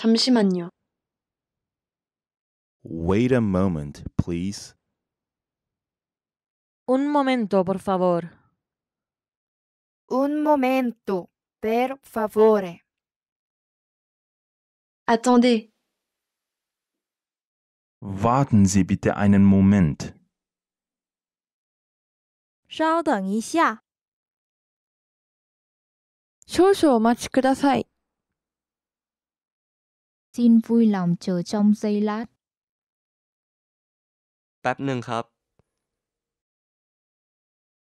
잠시만요 Wait a moment, please. Un momento, por favor. Un momento, per favore. Attendez. Warten Sie bitte einen Moment. 稍 o 一下。少々お待ちください。xin vui lòng chờ trong giây lát แป๊บหนึ่งครับ